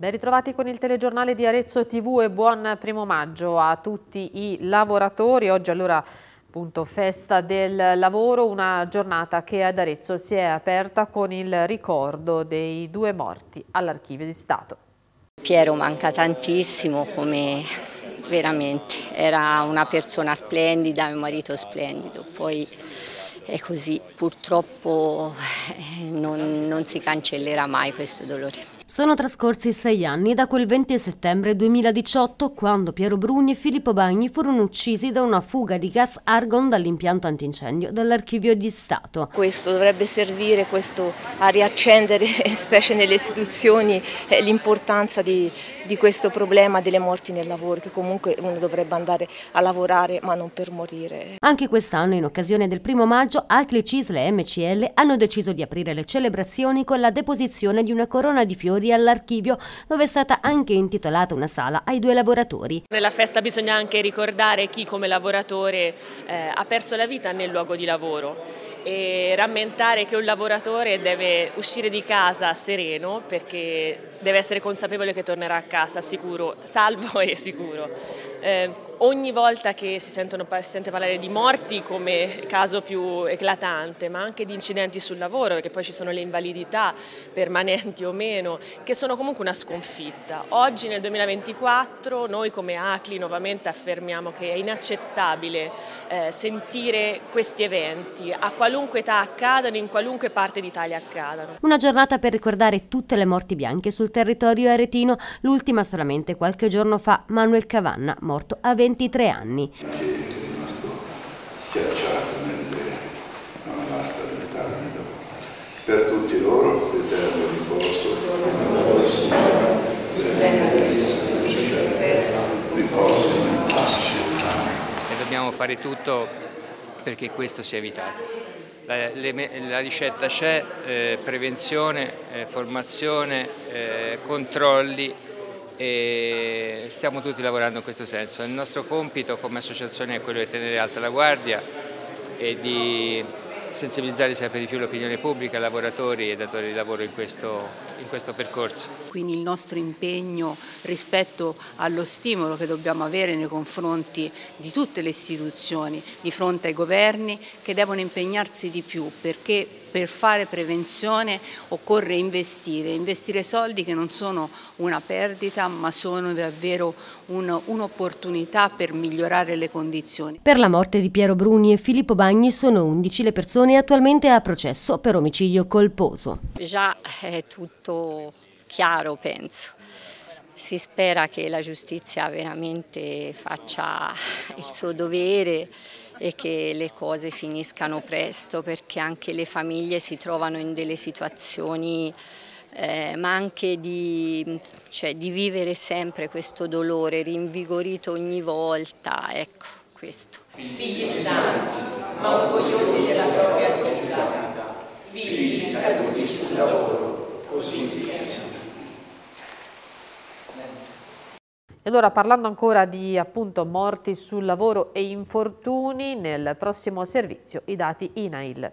Ben ritrovati con il telegiornale di Arezzo TV e buon primo maggio a tutti i lavoratori. Oggi allora appunto festa del lavoro, una giornata che ad Arezzo si è aperta con il ricordo dei due morti all'archivio di Stato. Piero manca tantissimo come veramente, era una persona splendida, un marito splendido, poi è così, purtroppo eh, non, non si cancellerà mai questo dolore. Sono trascorsi sei anni da quel 20 settembre 2018 quando Piero Bruni e Filippo Bagni furono uccisi da una fuga di gas argon dall'impianto antincendio dell'archivio di Stato. Questo dovrebbe servire questo, a riaccendere, specie nelle istituzioni, eh, l'importanza di, di questo problema delle morti nel lavoro, che comunque uno dovrebbe andare a lavorare ma non per morire. Anche quest'anno, in occasione del primo maggio, ACLE, CISLE e MCL hanno deciso di aprire le celebrazioni con la deposizione di una corona di fiori lavoratori all'archivio, dove è stata anche intitolata una sala ai due lavoratori. Nella festa bisogna anche ricordare chi come lavoratore eh, ha perso la vita nel luogo di lavoro e rammentare che un lavoratore deve uscire di casa sereno perché deve essere consapevole che tornerà a casa sicuro, salvo e sicuro. Eh, ogni volta che si, sentono, si, sente parlare di morti come caso più eclatante, ma anche di incidenti sul lavoro, perché poi ci sono le invalidità permanenti o meno, che sono comunque una sconfitta. Oggi nel 2024 noi come ACLI nuovamente affermiamo che è inaccettabile eh, sentire questi eventi a qualunque età accadano, in qualunque parte d'Italia accadano. Una giornata per ricordare tutte le morti bianche sul territorio aretino, l'ultima solamente qualche giorno fa Manuel Cavanna, morto a 23 anni. Per tutti loro l'eterno riposo, riposo in pace. E dobbiamo fare tutto perché questo sia evitato. La, le, la ricetta c'è, eh, prevenzione, eh, formazione, eh, controlli e stiamo tutti lavorando in questo senso. Il nostro compito come associazione è quello di tenere alta la guardia e di sensibilizzare sempre di più l'opinione pubblica, lavoratori e datori di lavoro in questo, in questo, percorso. Quindi il nostro impegno rispetto allo stimolo che dobbiamo avere nei confronti di tutte le istituzioni, di fronte ai governi che devono impegnarsi di più perché per fare prevenzione occorre investire, investire soldi che non sono una perdita ma sono davvero un'opportunità un per migliorare le condizioni. Per la morte di Piero Bruni e Filippo Bagni sono 11 le persone attualmente a processo per omicidio colposo. Già è tutto chiaro penso. Si spera che la giustizia veramente faccia il suo dovere e che le cose finiscano presto perché anche le famiglie si trovano in delle situazioni eh, ma anche di, cioè, di, vivere sempre questo dolore rinvigorito ogni volta, ecco questo. Figli stanchi ma orgogliosi della propria attività, figli caduti sul lavoro, così E allora parlando ancora di appunto, morti sul lavoro e infortuni, nel prossimo servizio i dati INAIL.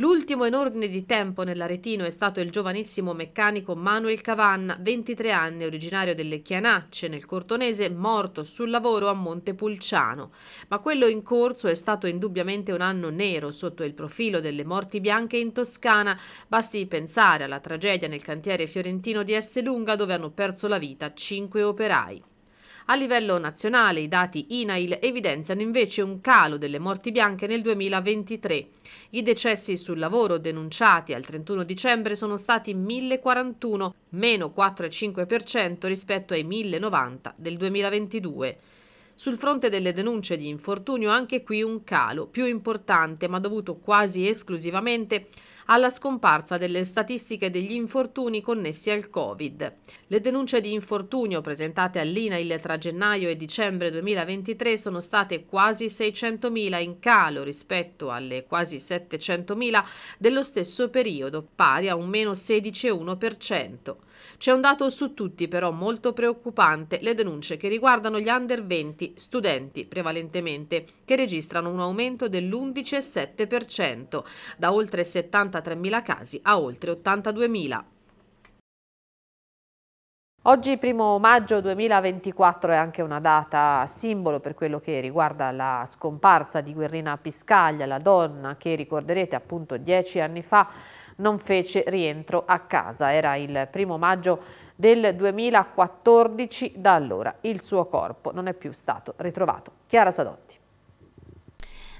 L'ultimo in ordine di tempo nell'aretino è stato il giovanissimo meccanico Manuel Cavanna, 23 anni, originario delle Chianacce nel Cortonese, morto sul lavoro a Montepulciano. Ma quello in corso è stato indubbiamente un anno nero sotto il profilo delle morti bianche in Toscana. Basti pensare alla tragedia nel cantiere fiorentino di Esselunga dove hanno perso la vita cinque operai. A livello nazionale i dati INAIL evidenziano invece un calo delle morti bianche nel 2023. I decessi sul lavoro denunciati al 31 dicembre sono stati 1041, meno 4,5% rispetto ai 1090 del 2022. Sul fronte delle denunce di infortunio anche qui un calo, più importante ma dovuto quasi esclusivamente alla scomparsa delle statistiche degli infortuni connessi al Covid. Le denunce di infortunio presentate all'INAIL tra gennaio e dicembre 2023 sono state quasi 600.000 in calo rispetto alle quasi 700.000 dello stesso periodo, pari a un meno 16,1%. C'è un dato su tutti però molto preoccupante, le denunce che riguardano gli under 20, studenti prevalentemente, che registrano un aumento dell'11,7%, da oltre 73.000 casi a oltre 82.000. Oggi, primo maggio 2024, è anche una data simbolo per quello che riguarda la scomparsa di Guerrina Piscaglia, la donna che ricorderete appunto dieci anni fa non fece rientro a casa. Era il primo maggio del 2014, da allora il suo corpo non è più stato ritrovato. Chiara Sadotti.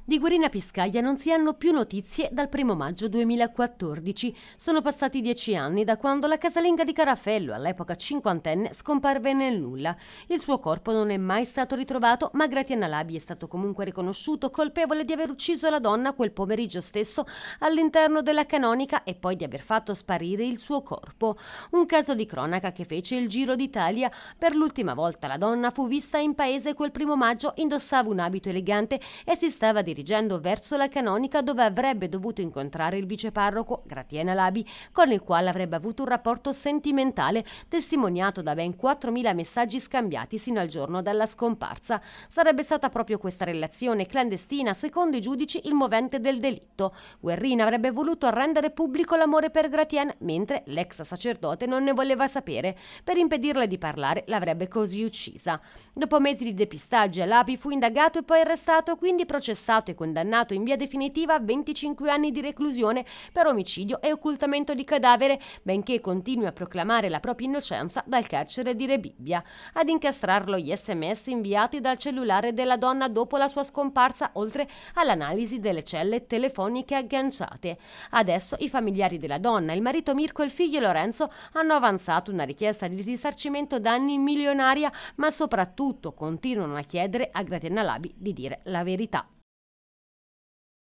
Di Guerina Piscaglia non si hanno più notizie dal 1 maggio 2014. Sono passati dieci anni da quando la casalinga di Carafello, all'epoca cinquantenne, scomparve nel nulla. Il suo corpo non è mai stato ritrovato, ma Gratiana Labi è stato comunque riconosciuto colpevole di aver ucciso la donna quel pomeriggio stesso all'interno della canonica e poi di aver fatto sparire il suo corpo. Un caso di cronaca che fece il giro d'Italia. Per l'ultima volta la donna fu vista in paese quel primo maggio, indossava un abito elegante e si stava dirigendo dirigendo verso la canonica dove avrebbe dovuto incontrare il viceparroco Gratiena Labi, con il quale avrebbe avuto un rapporto sentimentale testimoniato da ben 4.000 messaggi scambiati sino al giorno della scomparsa. Sarebbe stata proprio questa relazione clandestina, secondo i giudici, il movente del delitto. Guerrina avrebbe voluto rendere pubblico l'amore per Gratien, mentre l'ex sacerdote non ne voleva sapere. Per impedirle di parlare l'avrebbe così uccisa. Dopo mesi di depistaggi, Labi fu indagato e poi arrestato, quindi processato e condannato in via definitiva a 25 anni di reclusione per omicidio e occultamento di cadavere, benché continui a proclamare la propria innocenza dal carcere di Rebibbia. Ad incastrarlo gli sms inviati dal cellulare della donna dopo la sua scomparsa, oltre all'analisi delle celle telefoniche agganciate. Adesso i familiari della donna, il marito Mirko e il figlio Lorenzo hanno avanzato una richiesta di risarcimento danni milionaria, ma soprattutto continuano a chiedere a Gratiana Labi di dire la verità.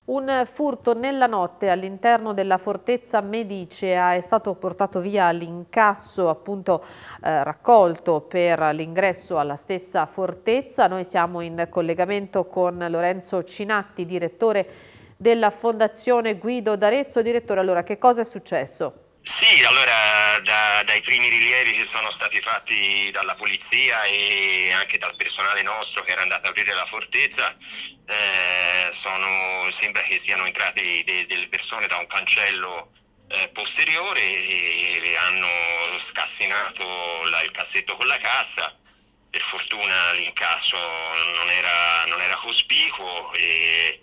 Un furto nella notte all'interno della fortezza Medicea è stato portato via l'incasso appunto eh, raccolto per l'ingresso alla stessa fortezza. Noi siamo in collegamento con Lorenzo Cinatti, direttore della Fondazione Guido d'Arezzo. Direttore, allora che cosa è successo? Sì, allora da, dai primi rilievi che sono stati fatti dalla polizia e anche dal personale nostro che era andato a aprire la fortezza, eh, sono, sembra che siano entrate de, delle persone da un cancello eh, posteriore e, e hanno scassinato la, il cassetto con la cassa. Per fortuna l'incasso non era, non era cospicuo. E,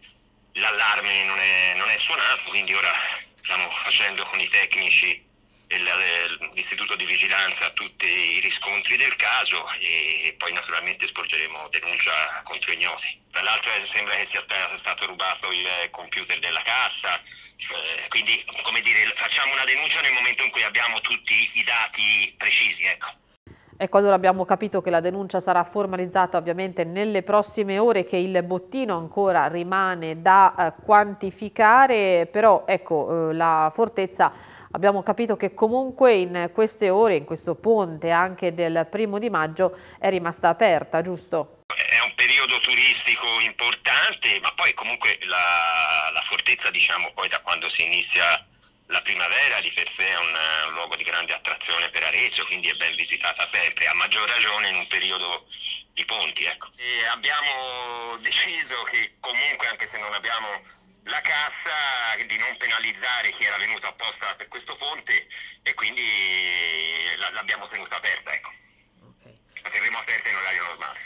l'allarme non è, non è suonato, quindi ora stiamo facendo con i tecnici l'istituto di vigilanza tutti i riscontri del caso e poi naturalmente sporgeremo denuncia contro i ignoti. Tra l'altro eh, sembra che sia stato rubato il eh, computer della cassa, eh, quindi come dire, facciamo una denuncia nel momento in cui abbiamo tutti i dati precisi. Ecco. Ecco allora abbiamo capito che la denuncia sarà formalizzata ovviamente nelle prossime ore, che il bottino ancora rimane da eh, quantificare, però ecco eh, la fortezza abbiamo capito che comunque in queste ore, in questo ponte anche del primo di maggio è rimasta aperta, giusto? È un periodo turistico importante, ma poi comunque la, la fortezza diciamo poi da quando si inizia la primavera di per sé è eh, un, luogo di grande attrazione per Arezzo, quindi è ben visitata sempre, a maggior ragione in un periodo di ponti. Ecco. abbiamo deciso che comunque, anche se non abbiamo la cassa, di non penalizzare chi era venuto apposta per questo ponte e quindi l'abbiamo tenuta aperta. Ecco. Okay. La terremo aperta in orario normale.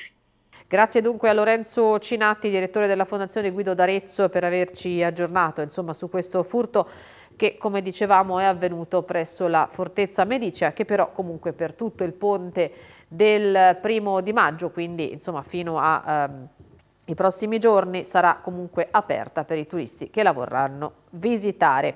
Grazie dunque a Lorenzo Cinatti, direttore della Fondazione Guido d'Arezzo, per averci aggiornato insomma, su questo furto che come dicevamo è avvenuto presso la fortezza Medicea che però comunque per tutto il ponte del primo di maggio, quindi insomma fino ai ehm, prossimi giorni sarà comunque aperta per i turisti che la vorranno visitare.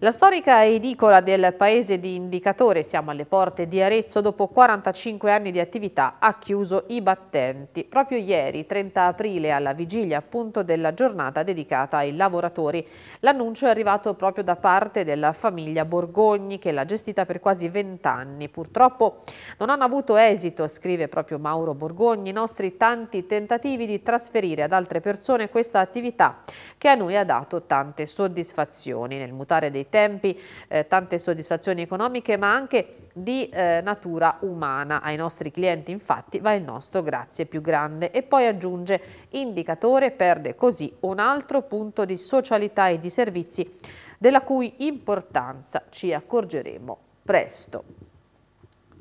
La storica edicola del paese di Indicatore, siamo alle porte di Arezzo, dopo 45 anni di attività ha chiuso i battenti. Proprio ieri, 30 aprile, alla vigilia appunto della giornata dedicata ai lavoratori. L'annuncio è arrivato proprio da parte della famiglia Borgogni che l'ha gestita per quasi 20 anni. Purtroppo non hanno avuto esito, scrive proprio Mauro Borgogni, i nostri tanti tentativi di trasferire ad altre persone questa attività che a noi ha dato tante soddisfazioni. Nel mutare dei tempi, eh, tante soddisfazioni economiche ma anche di eh, natura umana. Ai nostri clienti infatti va il nostro grazie più grande e poi aggiunge indicatore perde così un altro punto di socialità e di servizi della cui importanza ci accorgeremo presto.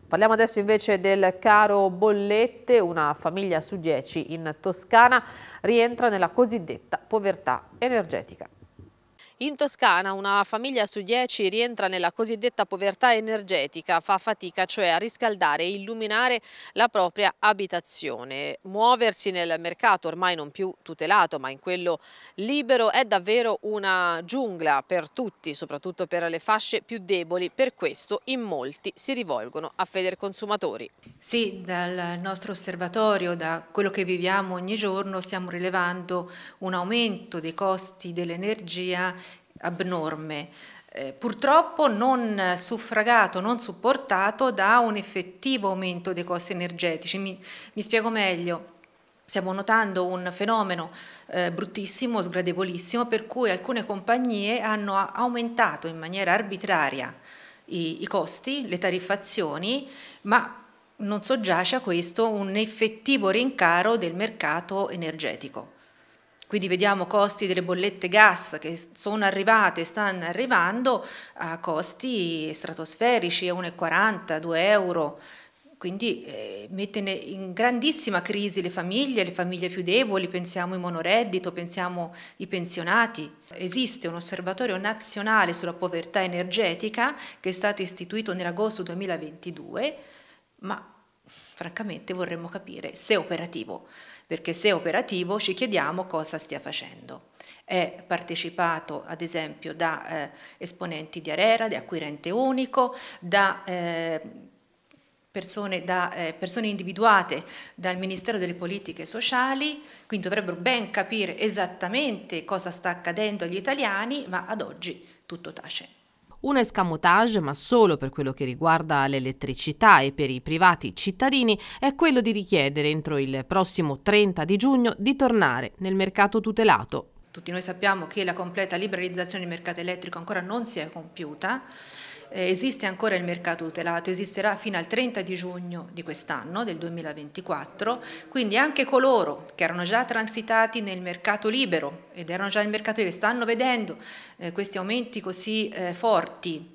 Parliamo adesso invece del caro bollette, una famiglia su 10 in Toscana rientra nella cosiddetta povertà energetica. In Toscana una famiglia su dieci rientra nella cosiddetta povertà energetica, fa fatica cioè a riscaldare e illuminare la propria abitazione. Muoversi nel mercato ormai non più tutelato ma in quello libero è davvero una giungla per tutti, soprattutto per le fasce più deboli, per questo in molti si rivolgono a Federconsumatori. Sì, dal nostro osservatorio, da quello che viviamo ogni giorno stiamo rilevando un aumento dei costi dell'energia abnorme, eh, purtroppo non suffragato, non supportato da un effettivo aumento dei costi energetici. Mi, mi spiego meglio. Stiamo notando un fenomeno eh, bruttissimo, sgradevolissimo, per cui alcune compagnie hanno aumentato in maniera arbitraria i, i costi, le tariffazioni, ma non soggiace a questo un effettivo rincaro del mercato energetico. Quindi vediamo costi delle bollette gas che sono arrivate e stanno arrivando a costi stratosferici, 1,40, 2 euro. Quindi eh, mettono in grandissima crisi le famiglie, le famiglie più deboli, pensiamo ai monoreddito, pensiamo ai pensionati. Esiste un osservatorio nazionale sulla povertà energetica che è stato istituito nell'agosto 2022, ma francamente vorremmo capire se è operativo perché se è operativo ci chiediamo cosa stia facendo. È partecipato ad esempio da eh, esponenti di Arera, di acquirente unico, da... Eh, Persone, da, eh, persone, individuate dal Ministero delle Politiche Sociali, quindi dovrebbero ben capire esattamente cosa sta accadendo agli italiani, ma ad oggi tutto tace un escamotage, ma solo per quello che riguarda l'elettricità e per i privati cittadini, è quello di richiedere entro il prossimo 30 di giugno di tornare nel mercato tutelato. Tutti noi sappiamo che la completa liberalizzazione del mercato elettrico ancora non si è compiuta, eh, esiste ancora il mercato tutelato, esisterà fino al 30 di giugno di quest'anno, del 2024, quindi anche coloro che erano già transitati nel mercato libero ed erano già nel mercato libero, stanno vedendo eh, questi aumenti così eh, forti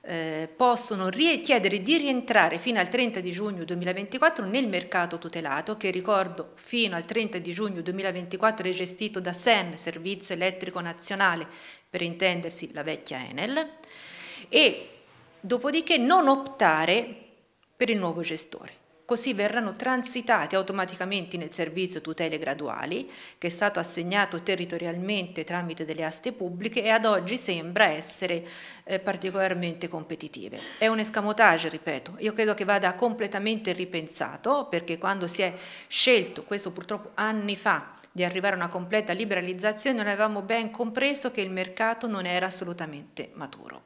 eh, possono chiedere di rientrare fino al 30 di giugno 2024 nel mercato tutelato che ricordo fino al 30 di giugno 2024 è gestito da SEN, Servizio Elettrico Nazionale per intendersi la vecchia Enel e dopodiché non optare per il nuovo gestore. Così verranno transitate automaticamente nel servizio tutele graduali, che è stato assegnato territorialmente tramite delle aste pubbliche e ad oggi sembra essere eh, particolarmente competitive. È un escamotage, ripeto, io credo che vada completamente ripensato perché quando si è scelto, questo purtroppo anni fa, di arrivare a una completa liberalizzazione, non avevamo ben compreso che il mercato non era assolutamente maturo.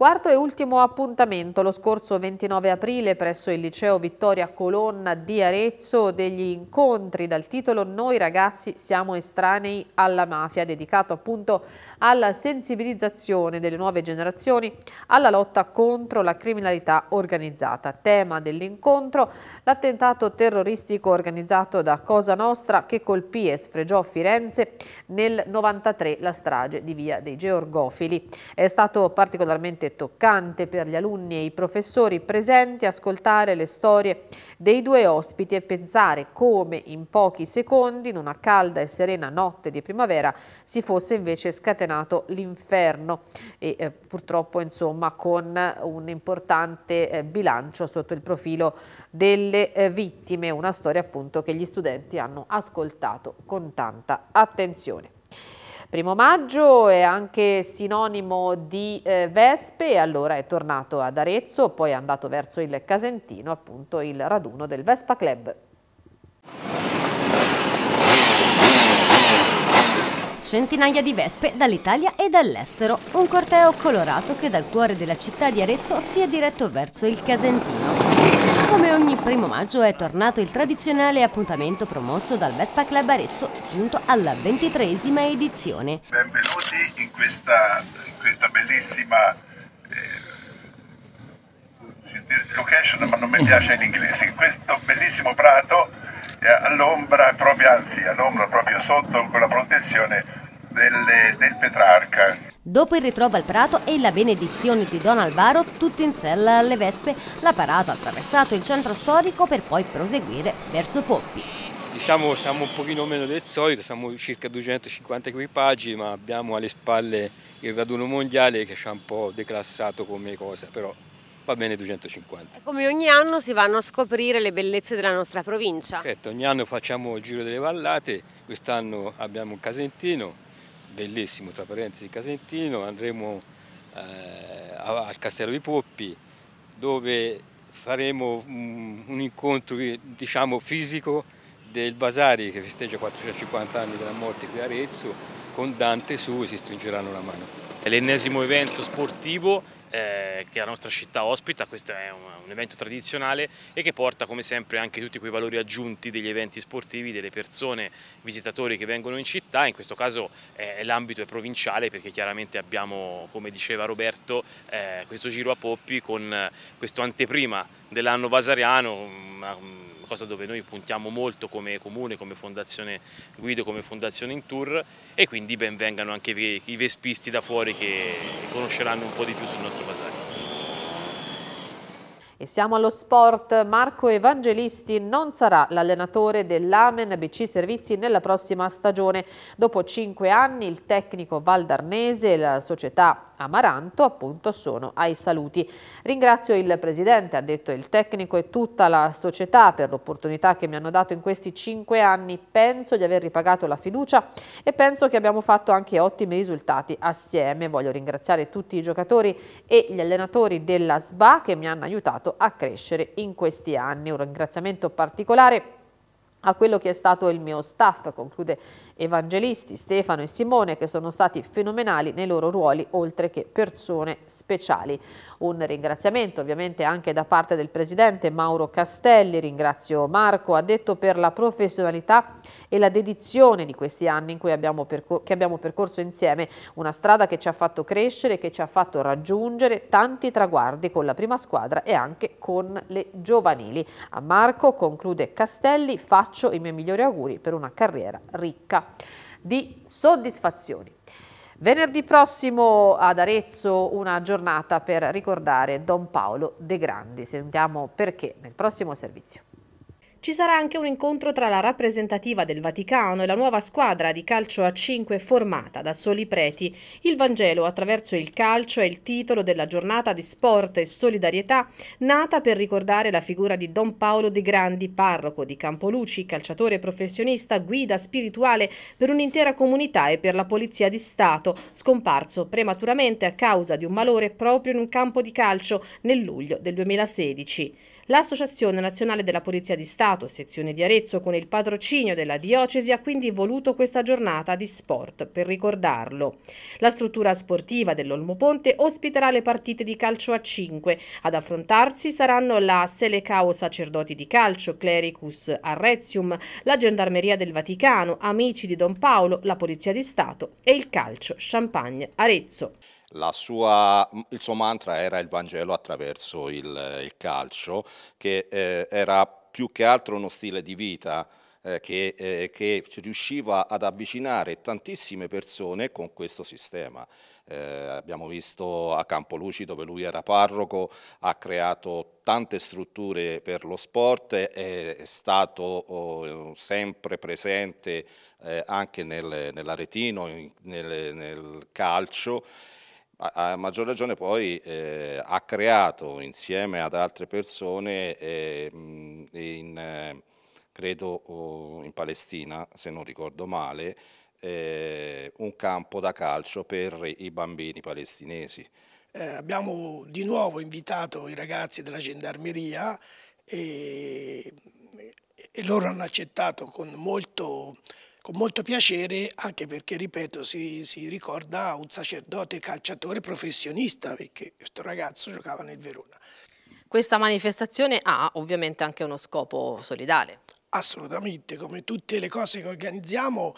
Quarto e ultimo appuntamento, lo scorso 29 aprile presso il liceo Vittoria Colonna di Arezzo degli incontri dal titolo Noi ragazzi siamo estranei alla mafia, dedicato appunto alla sensibilizzazione delle nuove generazioni alla lotta contro la criminalità organizzata. Tema dell'incontro l'attentato terroristico organizzato da Cosa Nostra che colpì e sfregiò Firenze nel 93 la strage di Via dei Georgofili. È stato particolarmente toccante per gli alunni e i professori presenti ascoltare le storie dei due ospiti e pensare come in pochi secondi, in una calda e serena notte di primavera, si fosse invece scatenato l'inferno e eh, purtroppo insomma con un importante eh, bilancio sotto il profilo delle eh, vittime, una storia appunto che gli studenti hanno ascoltato con tanta attenzione. Primo maggio è anche sinonimo di eh, Vespe e allora è tornato ad Arezzo, poi è andato verso il Casentino appunto il raduno del Vespa Club. centinaia di vespe dall'Italia e dall'estero, un corteo colorato che dal cuore della città di Arezzo si è diretto verso il Casentino. Come ogni primo maggio è tornato il tradizionale appuntamento promosso dal Vespa Club Arezzo, giunto alla ventitresima edizione. Benvenuti in questa, in questa bellissima eh, location, ma non mi piace in inglese, in questo bellissimo prato all'ombra, proprio, anzi all'ombra proprio sotto con la protezione del, del Petrarca. Dopo il ritrovo al Prato e la benedizione di Don Alvaro, tutti in sella alle Vespe, la parata ha attraversato il centro storico per poi proseguire verso Poppi. Diciamo siamo un pochino meno del solito, siamo circa 250 equipaggi, ma abbiamo alle spalle il raduno mondiale che ci ha un po' declassato come cosa, però va bene 250. come ogni anno si vanno a scoprire le bellezze della nostra provincia. Certo, ogni anno facciamo il giro delle vallate, quest'anno abbiamo un Casentino, bellissimo tra parentesi Casentino, andremo eh, al Castello di Poppi dove faremo un, un incontro diciamo, fisico del Vasari che festeggia 450 anni della morte qui a Arezzo, con Dante su si stringeranno la mano. È l'ennesimo evento sportivo eh, che la nostra città ospita, questo è un, un, evento tradizionale e che porta come sempre anche tutti quei valori aggiunti degli eventi sportivi, delle persone, visitatori che vengono in città, in questo caso eh, l'ambito è provinciale perché chiaramente abbiamo, come diceva Roberto, eh, questo giro a Poppi con eh, questo anteprima dell'anno vasariano, una, mm, cosa dove noi puntiamo molto come comune, come fondazione Guido, come fondazione in tour e quindi ben vengano anche i vespisti da fuori che conosceranno un po' di più sul nostro paesaggio. E siamo allo sport. Marco Evangelisti non sarà l'allenatore dell'Amen BC Servizi nella prossima stagione. Dopo cinque anni il tecnico valdarnese e la società Amaranto appunto sono ai saluti. Ringrazio il presidente, ha detto il tecnico e tutta la società per l'opportunità che mi hanno dato in questi cinque anni. Penso di aver ripagato la fiducia e penso che abbiamo fatto anche ottimi risultati assieme. Voglio ringraziare tutti i giocatori e gli allenatori della SBA che mi hanno aiutato fatto accrescere in questi anni. Un ringraziamento particolare a quello che è stato il mio staff, conclude evangelisti Stefano e Simone che sono stati fenomenali nei loro ruoli oltre che persone speciali. Un ringraziamento ovviamente anche da parte del presidente Mauro Castelli, ringrazio Marco, ha detto per la professionalità e la dedizione di questi anni abbiamo che abbiamo percorso insieme, una strada che ci ha fatto crescere, che ci ha fatto raggiungere tanti traguardi con la prima squadra e anche con le giovanili. A Marco conclude Castelli, faccio i miei migliori auguri per una carriera ricca di soddisfazioni. Venerdì prossimo ad Arezzo una giornata per ricordare Don Paolo De Grandi. Sentiamo perché nel prossimo servizio. Ci sarà anche un incontro tra la rappresentativa del Vaticano e la nuova squadra di calcio a 5 formata da soli preti. Il Vangelo attraverso il calcio è il titolo della giornata di sport e solidarietà nata per ricordare la figura di Don Paolo De Grandi, parroco di Campoluci, calciatore professionista, guida spirituale per un'intera comunità e per la Polizia di Stato, scomparso prematuramente a causa di un malore proprio in un campo di calcio nel luglio del 2016. L'Associazione Nazionale della Polizia di Stato, sezione di Arezzo, con il patrocinio della diocesi, ha quindi voluto questa giornata di sport per ricordarlo. La struttura sportiva dell'Olmoponte ospiterà le partite di calcio a 5. Ad affrontarsi saranno la Selecao Sacerdoti di Calcio, Clericus Arrezium, la Gendarmeria del Vaticano, Amici di Don Paolo, la Polizia di Stato e il Calcio Champagne Arezzo sua, il suo mantra era il Vangelo attraverso il, il calcio, che eh, era più che altro uno stile di vita eh, che, eh, che, riusciva ad avvicinare tantissime persone con questo sistema. Eh, abbiamo visto a Campoluci dove lui era parroco, ha creato tante strutture per lo sport, è stato oh, sempre presente eh, anche nel, nell'aretino, nel, nel calcio a, maggior ragione poi eh, ha creato insieme ad altre persone eh, in, eh, credo in Palestina, se non ricordo male, eh, un campo da calcio per i bambini palestinesi. Eh, abbiamo di nuovo invitato i ragazzi della gendarmeria e, e loro hanno accettato con molto con molto piacere anche perché, ripeto, si, si ricorda un sacerdote calciatore professionista perché questo ragazzo giocava nel Verona. Questa manifestazione ha ovviamente anche uno scopo solidale. Assolutamente, come tutte le cose che organizziamo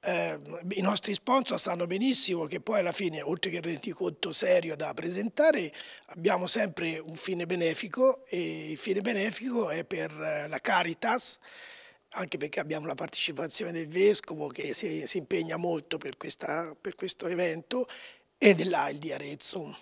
eh, i nostri sponsor sanno benissimo che poi alla fine, oltre che il rendiconto serio da presentare, abbiamo sempre un fine benefico e il fine benefico è per la Caritas anche perché abbiamo la partecipazione del Vescovo che si, si impegna molto per, questa, per questo evento e dell'AIL di Arezzo.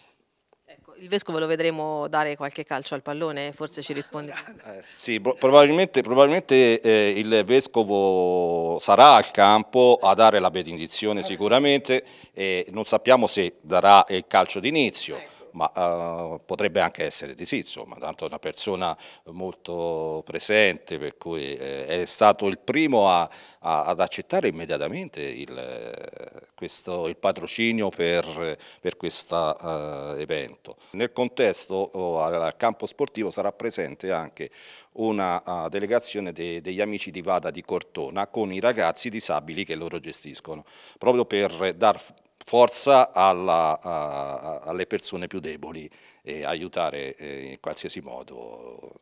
Ecco, il Vescovo lo vedremo dare qualche calcio al pallone, forse ci risponde. Eh, sì, probabilmente, probabilmente eh, il Vescovo sarà al campo a dare la benedizione ah, sicuramente, eh, non sappiamo se darà il calcio d'inizio. Ecco ma eh, potrebbe anche essere di Sizzo, ma tanto è una persona molto presente, per cui eh, è stato il primo a, a, ad accettare immediatamente il, questo, il patrocinio per, per questo eh, evento. Nel contesto al campo sportivo sarà presente anche una eh, delegazione de, degli amici di Vada di Cortona con i ragazzi disabili che loro gestiscono, proprio per dar forza alla, a, alle persone più deboli e aiutare eh, in qualsiasi modo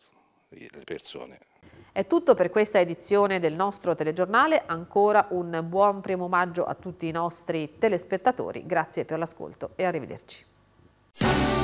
le persone. È tutto per questa edizione del nostro telegiornale, ancora un buon primo maggio a tutti i nostri telespettatori, grazie per l'ascolto e arrivederci.